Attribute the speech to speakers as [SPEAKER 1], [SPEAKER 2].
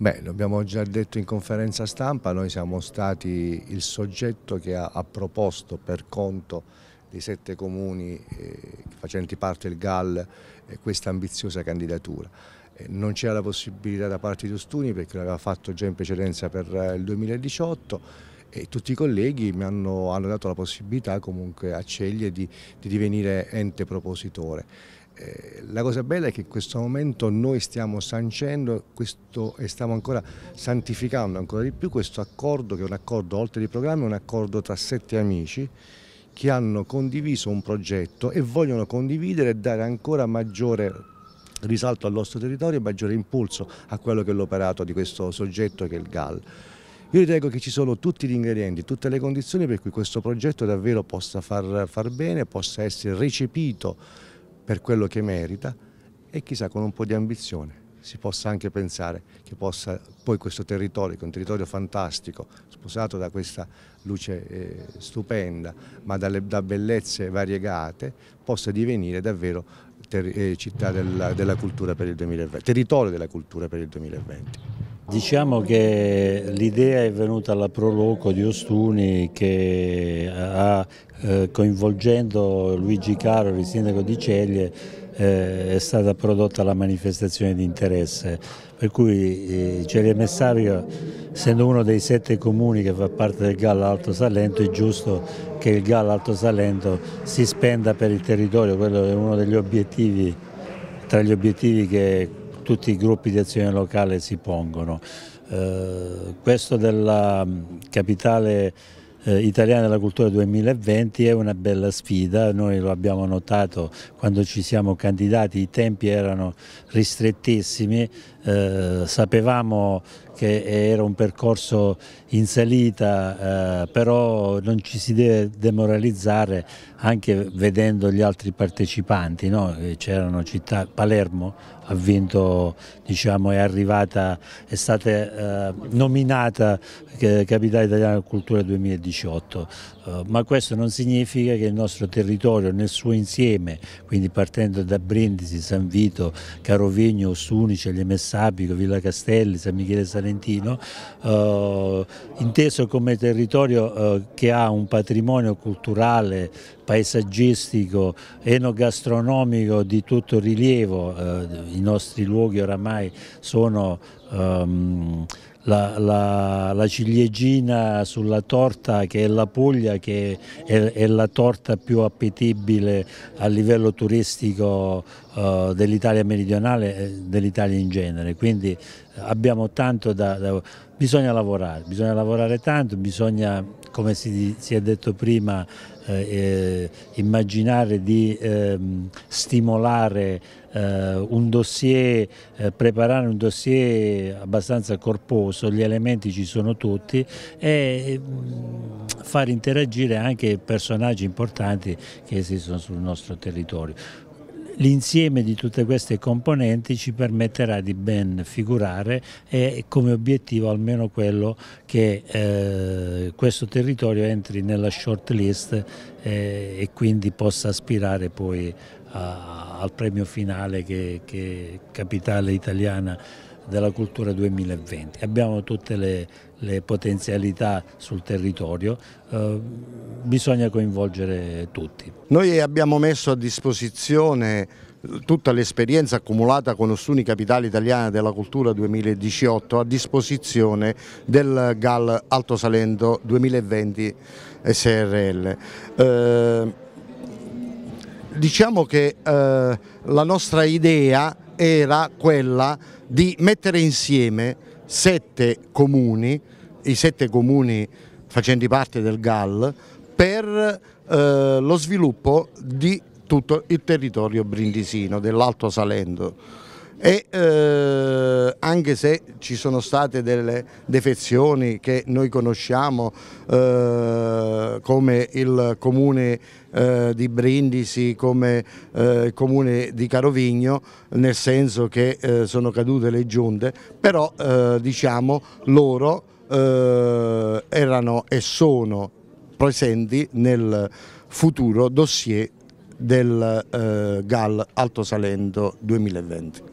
[SPEAKER 1] Beh, l'abbiamo già detto in conferenza stampa, noi siamo stati il soggetto che ha, ha proposto per conto dei sette comuni eh, facenti parte del GAL eh, questa ambiziosa candidatura. Eh, non c'era la possibilità da parte di Ostuni perché l'aveva fatto già in precedenza per eh, il 2018 e tutti i colleghi mi hanno, hanno dato la possibilità comunque a Ceglie di, di divenire ente propositore. Eh, la cosa bella è che in questo momento noi stiamo sancendo questo, e stiamo ancora santificando ancora di più questo accordo che è un accordo oltre di programma, è un accordo tra sette amici che hanno condiviso un progetto e vogliono condividere e dare ancora maggiore risalto al nostro territorio e maggiore impulso a quello che è l'operato di questo soggetto che è il GAL. Io ritengo che ci sono tutti gli ingredienti, tutte le condizioni per cui questo progetto davvero possa far, far bene, possa essere recepito per quello che merita e chissà con un po' di ambizione si possa anche pensare che possa poi questo territorio, che è un territorio fantastico, sposato da questa luce eh, stupenda, ma dalle, da bellezze variegate, possa divenire davvero ter, eh, città della, della cultura per il 2020, territorio della cultura per il 2020.
[SPEAKER 2] Diciamo che l'idea è venuta alla Proloco di Ostuni che eh, ha, eh, coinvolgendo Luigi Caroli, sindaco di Ceglie, eh, è stata prodotta la manifestazione di interesse. Per cui eh, Ceglie Messario, essendo uno dei sette comuni che fa parte del Gallo Alto Salento, è giusto che il Gallo Alto Salento si spenda per il territorio, quello è uno degli obiettivi, tra gli obiettivi che tutti i gruppi di azione locale si pongono. Eh, questo della mm, capitale eh, italiana della cultura 2020 è una bella sfida, noi lo abbiamo notato quando ci siamo candidati, i tempi erano ristrettissimi, eh, sapevamo che era un percorso in salita, eh, però non ci si deve demoralizzare anche vedendo gli altri partecipanti, no? Eh, c'erano città, Palermo ha vinto, diciamo, è arrivata, è stata eh, nominata eh, Capitale Italiana della Cultura 2018, eh, ma questo non significa che il nostro territorio nel suo insieme, quindi partendo da Brindisi, San Vito, Carovigno, Sunice, Liemessapico, Villa Castelli, San Michele San Trentino, eh, inteso come territorio eh, che ha un patrimonio culturale, paesaggistico, enogastronomico di tutto rilievo, eh, i nostri luoghi oramai sono ehm, la, la, la, ciliegina sulla torta che è la Puglia che è, è la torta più appetibile a livello turistico eh, dell'Italia meridionale e dell'Italia in genere, quindi eh, abbiamo tanto da, da, bisogna lavorare, bisogna lavorare tanto, bisogna come si, si è detto prima eh, eh, immaginare di ehm, stimolare eh, un dossier, eh, preparare un dossier abbastanza corposo, gli elementi ci sono tutti e mh, mm, far interagire anche personaggi importanti che esistono sul nostro territorio. L'insieme di tutte queste componenti ci permetterà di ben figurare e come obiettivo almeno quello che eh, questo territorio entri nella short list eh, e quindi possa aspirare poi a, al premio finale che, che Capitale Italiana della Cultura 2020. Abbiamo tutte le le potenzialità sul territorio, eh, bisogna coinvolgere tutti. Noi abbiamo messo a disposizione
[SPEAKER 3] tutta l'esperienza accumulata con Ossuni Capitale Italiana della Cultura 2018 a disposizione del GAL Alto Salento 2020 SRL. Eh, diciamo che eh, la nostra idea era quella di mettere insieme sette comuni, i sette comuni facenti parte del GAL, per eh, lo sviluppo di tutto il territorio brindisino, dell'Alto Salento e eh, anche se ci sono state delle defezioni che noi conosciamo eh, come il comune eh, di Brindisi, come eh, il comune di Carovigno, nel senso che eh, sono cadute le giunte, però eh, diciamo loro erano e sono presenti nel futuro dossier del GAL Alto Salento 2020.